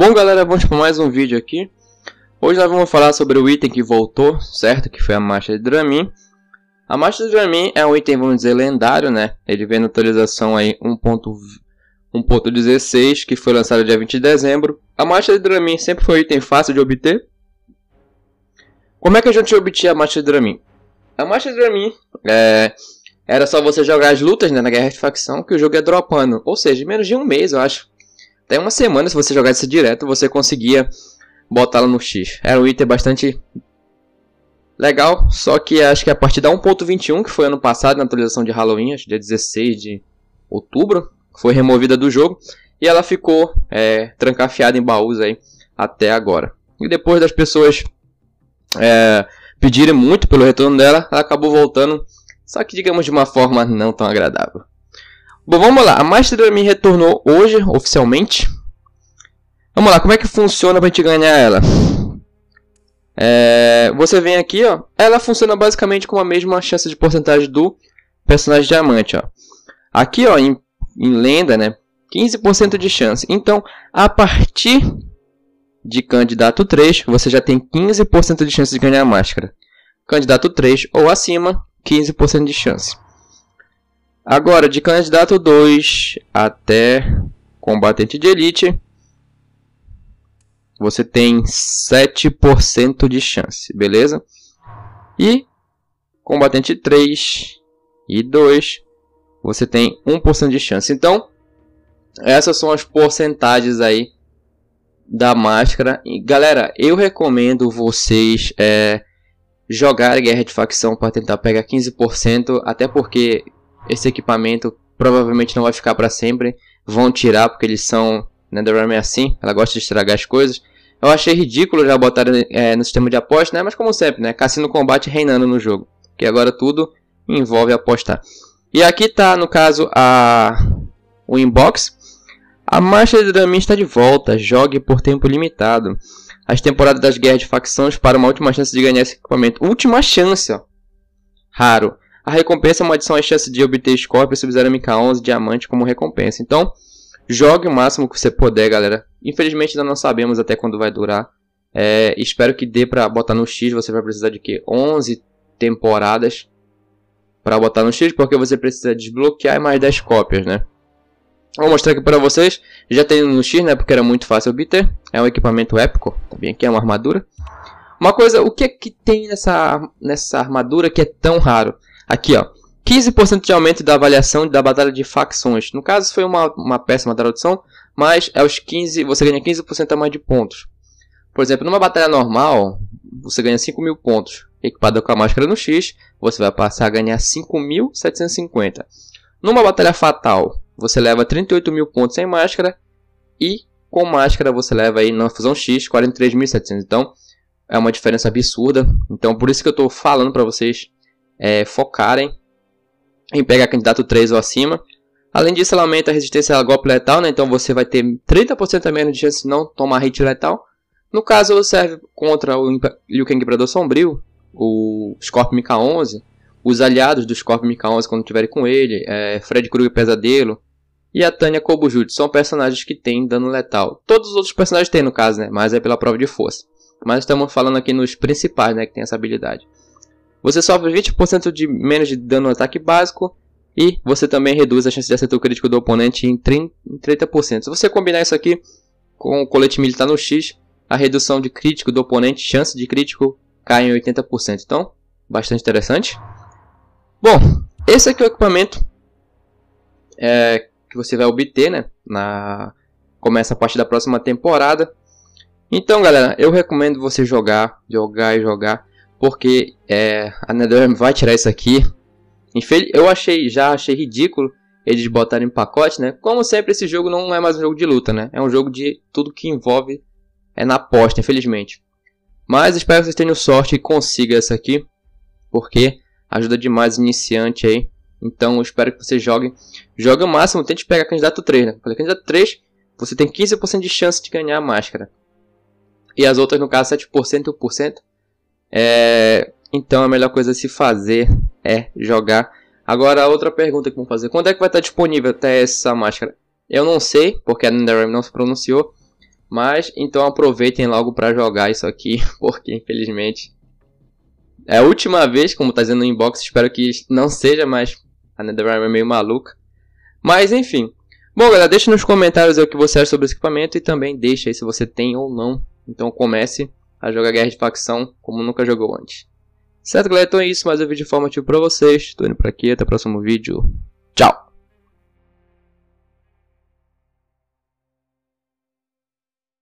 Bom galera, vamos para mais um vídeo aqui. Hoje nós vamos falar sobre o item que voltou, certo? Que foi a Marcha de Dramin. A Marcha de Dramin é um item, vamos dizer, lendário, né? Ele vem na atualização aí 1.16, que foi lançado dia 20 de dezembro. A Marcha de Dramin sempre foi um item fácil de obter. Como é que a gente obtinha a Marcha de Dramin? A Marcha de Dramin é... Era só você jogar as lutas né, na Guerra de Facção que o jogo ia dropando. Ou seja, em menos de um mês, eu acho até uma semana, se você jogasse direto, você conseguia botá-la no X. Era um item bastante legal, só que acho que a partir da 1.21, que foi ano passado, na atualização de Halloween, acho que dia 16 de outubro, foi removida do jogo. E ela ficou é, trancafiada em baús aí até agora. E depois das pessoas é, pedirem muito pelo retorno dela, ela acabou voltando, só que digamos de uma forma não tão agradável. Bom, vamos lá. A Master me retornou hoje, oficialmente. Vamos lá, como é que funciona para a gente ganhar ela? É, você vem aqui, ó. Ela funciona basicamente com a mesma chance de porcentagem do personagem diamante, ó. Aqui, ó, em, em lenda, né? 15% de chance. Então, a partir de candidato 3, você já tem 15% de chance de ganhar a máscara. Candidato 3 ou acima, 15% de chance. Agora, de candidato 2 até combatente de elite, você tem 7% de chance, beleza? E combatente 3 e 2, você tem 1% de chance. Então, essas são as porcentagens aí da máscara. E, galera, eu recomendo vocês é, eh, jogar Guerra de Facção para tentar pegar 15%, até porque esse equipamento provavelmente não vai ficar para sempre. Vão tirar porque eles são. NetherRealm é assim, ela gosta de estragar as coisas. Eu achei ridículo já botar é, no sistema de aposta, né? Mas como sempre, né? Cassino combate reinando no jogo. Que agora tudo envolve apostar. E aqui tá, no caso, a o inbox. A Marcha de Dramin está de volta. Jogue por tempo limitado. As temporadas das guerras de facções para uma última chance de ganhar esse equipamento. Última chance, ó. Raro. A recompensa é uma adição à chance de obter Scorpion, Sub-Zero MK11, Diamante como recompensa. Então, jogue o máximo que você puder, galera. Infelizmente ainda não sabemos até quando vai durar. É, espero que dê pra botar no X, você vai precisar de que 11 temporadas para botar no X, porque você precisa desbloquear mais 10 cópias, né? Vou mostrar aqui para vocês. Já tem no X, né? Porque era muito fácil obter. É um equipamento épico. Também tá aqui é uma armadura. Uma coisa, o que é que tem nessa, nessa armadura que é tão raro? Aqui, ó. 15% de aumento da avaliação da batalha de facções. No caso, foi uma, uma péssima tradução, mas é os 15, você ganha 15% a mais de pontos. Por exemplo, numa batalha normal, você ganha 5 mil pontos. Equipado com a máscara no X, você vai passar a ganhar 5.750. Numa batalha fatal, você leva 38 mil pontos sem máscara. E com máscara, você leva aí na fusão X 43.700. Então, é uma diferença absurda. Então, por isso que eu estou falando para vocês é, focarem em pegar candidato 3 ou acima. Além disso, ela aumenta a resistência a golpe letal, né? então você vai ter 30% a menos de chance de não tomar hit letal. No caso, ela serve contra o Liu Kang Predador Sombrio, o Scorpion mk 11, os aliados do Scorpion mk 11 quando estiverem com ele, é, Fred Krueger Pesadelo e a Tanya Kobujutsu. São personagens que têm dano letal. Todos os outros personagens têm, no caso, né? mas é pela prova de força. Mas estamos falando aqui nos principais né, que tem essa habilidade. Você sofre 20% de menos de dano no ataque básico e você também reduz a chance de acertar o crítico do oponente em 30%. Se você combinar isso aqui com o colete militar no X, a redução de crítico do oponente, chance de crítico, cai em 80%. Então, bastante interessante. Bom, esse aqui é o equipamento é, que você vai obter, né? Na... Começa a partir da próxima temporada. Então, galera, eu recomendo você jogar, jogar e jogar porque é, a NetherRealm vai tirar isso aqui. Eu achei, já achei ridículo eles botarem em pacote, né? Como sempre, esse jogo não é mais um jogo de luta, né? É um jogo de tudo que envolve é na aposta, infelizmente. Mas espero que vocês tenham sorte e consigam essa aqui, porque ajuda demais o iniciante aí. Então espero que vocês joguem. Joga o máximo, tente pegar candidato 3, né? Porque candidato 3, você tem 15% de chance de ganhar a máscara. E as outras, no caso, 7% e 1%. É, então a melhor coisa a se fazer é jogar. Agora, outra pergunta que vão fazer: quando é que vai estar disponível até essa máscara? Eu não sei, porque a NetherRealm não se pronunciou. Mas então aproveitem logo para jogar isso aqui, porque infelizmente é a última vez, como tá dizendo no inbox, espero que não seja, mas a NetherRealm é meio maluca. Mas enfim. Bom, galera, deixe nos comentários o que você acha sobre esse equipamento e também deixe aí se você tem ou não. Então comece a jogar guerra de facção como nunca jogou antes. Certo, galera? Então é isso, mais um vídeo informativo pra vocês. Tô indo por aqui, até o próximo vídeo. Tchau!